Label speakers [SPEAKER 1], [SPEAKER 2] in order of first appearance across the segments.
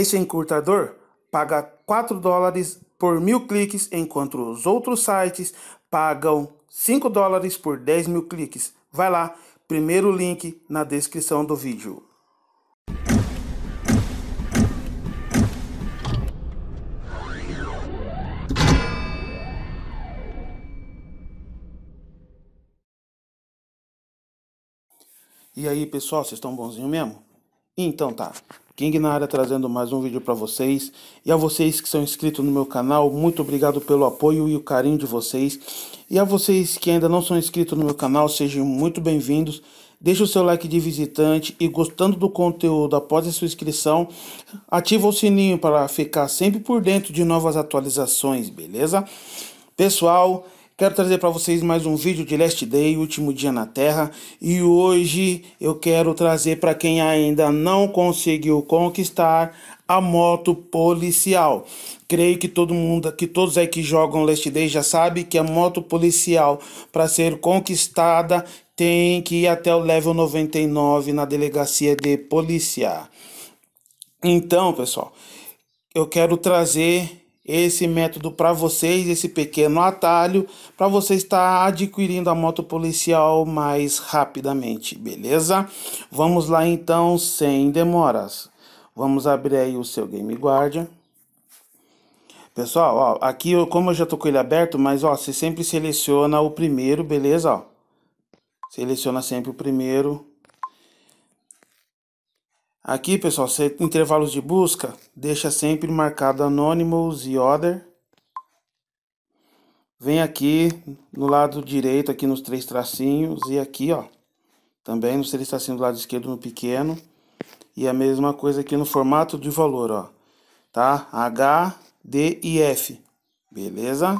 [SPEAKER 1] Esse encurtador paga 4 dólares por mil cliques, enquanto os outros sites pagam 5 dólares por 10 mil cliques. Vai lá, primeiro link na descrição do vídeo. E aí pessoal, vocês estão bonzinho mesmo? Então tá, King na área trazendo mais um vídeo para vocês. E a vocês que são inscritos no meu canal, muito obrigado pelo apoio e o carinho de vocês. E a vocês que ainda não são inscritos no meu canal, sejam muito bem-vindos. Deixe o seu like de visitante e gostando do conteúdo após a sua inscrição, ativa o sininho para ficar sempre por dentro de novas atualizações, beleza? Pessoal, Quero trazer para vocês mais um vídeo de Last Day, último dia na Terra. E hoje eu quero trazer para quem ainda não conseguiu conquistar a moto policial. Creio que todo mundo, que todos aí que jogam Last Day já sabe que a moto policial para ser conquistada tem que ir até o level 99 na delegacia de policiar. Então, pessoal, eu quero trazer esse método para vocês, esse pequeno atalho, para você estar adquirindo a moto policial mais rapidamente, beleza? Vamos lá então, sem demoras. Vamos abrir aí o seu Game Guardian. Pessoal, ó, aqui eu, como eu já tô com ele aberto, mas ó, você sempre seleciona o primeiro, beleza? Ó, seleciona sempre o primeiro. Aqui, pessoal, intervalos de busca, deixa sempre marcado Anonymous e Other. Vem aqui no lado direito, aqui nos três tracinhos e aqui, ó, também nos três tracinhos do lado esquerdo no pequeno. E a mesma coisa aqui no formato de valor, ó, tá? H, D e F, beleza?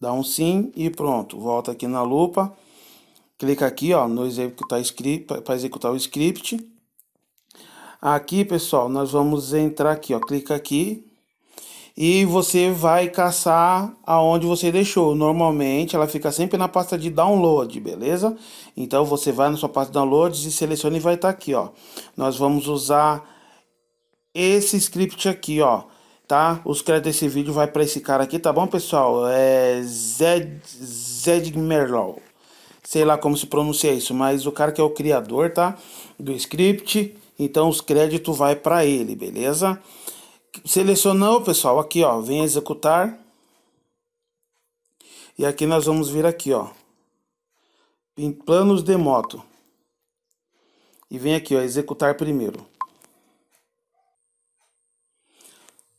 [SPEAKER 1] Dá um sim e pronto. Volta aqui na lupa, clica aqui, ó, no executar script, para executar o script Aqui, pessoal, nós vamos entrar aqui, ó, clica aqui. E você vai caçar aonde você deixou. Normalmente ela fica sempre na pasta de download, beleza? Então você vai na sua pasta de downloads e seleciona e vai estar tá aqui, ó. Nós vamos usar esse script aqui, ó tá? Os créditos desse vídeo vai para esse cara aqui, tá bom, pessoal? É Zed, Zed Merlow. Sei lá como se pronuncia isso, mas o cara que é o criador, tá? Do script então os créditos vai para ele, beleza? Selecionou, pessoal, aqui ó, vem executar. E aqui nós vamos vir aqui, ó. Em planos de moto. E vem aqui, ó, executar primeiro.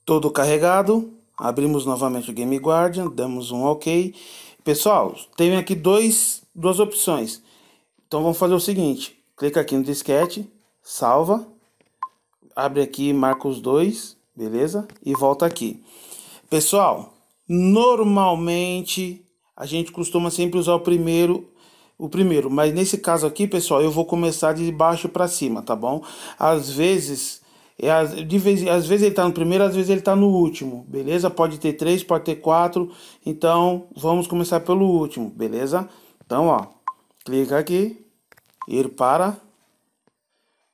[SPEAKER 1] Todo carregado. Abrimos novamente o Game Guardian, damos um OK. Pessoal, tem aqui dois, duas opções. Então vamos fazer o seguinte, clica aqui no disquete, salva, abre aqui Marcos 2, beleza? E volta aqui. Pessoal, normalmente a gente costuma sempre usar o primeiro o primeiro, mas nesse caso aqui, pessoal, eu vou começar de baixo para cima, tá bom? Às vezes é, de vez, às vezes ele está no primeiro, às vezes ele está no último, beleza? Pode ter três, pode ter quatro. Então vamos começar pelo último, beleza? Então, ó, clica aqui, ir para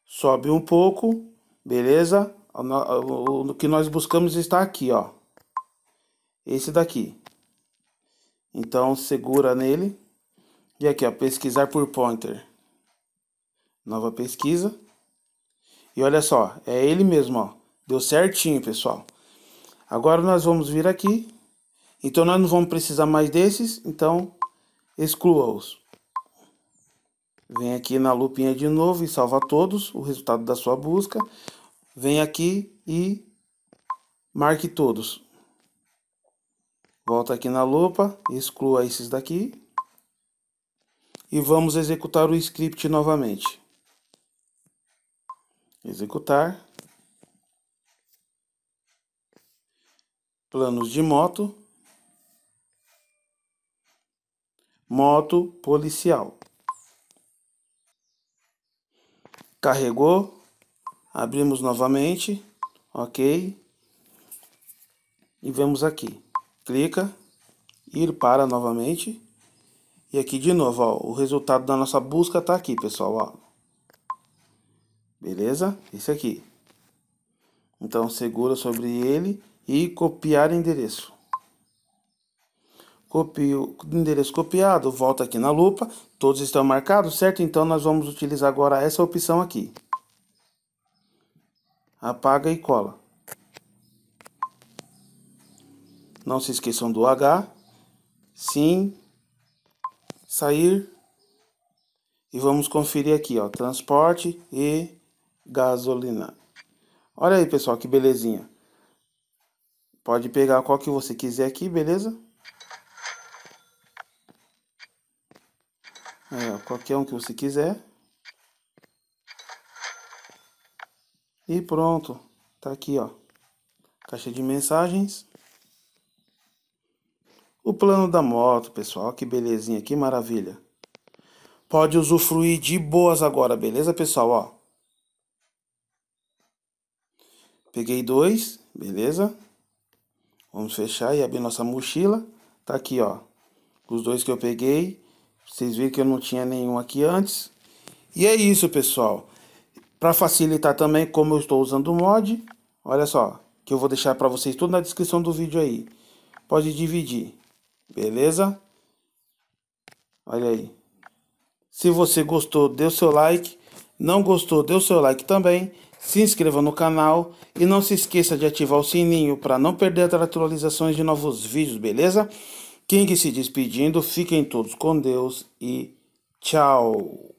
[SPEAKER 1] sobe um pouco, beleza? O que nós buscamos está aqui, ó. Esse daqui. Então, segura nele. E aqui, ó, pesquisar por pointer. Nova pesquisa. E olha só, é ele mesmo, ó. Deu certinho, pessoal. Agora nós vamos vir aqui. Então, nós não vamos precisar mais desses. Então, exclua-os. Vem aqui na lupinha de novo e salva todos, o resultado da sua busca. Vem aqui e marque todos. Volta aqui na lupa, exclua esses daqui. E vamos executar o script novamente. Executar. Planos de moto. Moto policial. carregou, abrimos novamente, ok, e vemos aqui, clica, ir para novamente, e aqui de novo, ó, o resultado da nossa busca está aqui, pessoal, ó. beleza, esse aqui, então segura sobre ele e copiar endereço copio o endereço copiado, volta aqui na lupa, todos estão marcados, certo? Então nós vamos utilizar agora essa opção aqui. Apaga e cola. Não se esqueçam do H. Sim. Sair. E vamos conferir aqui, ó, transporte e gasolina. Olha aí, pessoal, que belezinha. Pode pegar qual que você quiser aqui, beleza? É, qualquer um que você quiser. E pronto. Tá aqui, ó. Caixa de mensagens. O plano da moto, pessoal. Que belezinha, que maravilha. Pode usufruir de boas agora, beleza, pessoal? Ó. Peguei dois, beleza? Vamos fechar e abrir nossa mochila. Tá aqui, ó. Os dois que eu peguei vocês viram que eu não tinha nenhum aqui antes. E é isso, pessoal. Para facilitar também, como eu estou usando o mod, olha só, que eu vou deixar para vocês tudo na descrição do vídeo aí. Pode dividir, beleza? Olha aí. Se você gostou, dê o seu like. Não gostou, dê o seu like também. Se inscreva no canal e não se esqueça de ativar o sininho para não perder as atualizações de novos vídeos, beleza? King se despedindo, fiquem todos com Deus e tchau!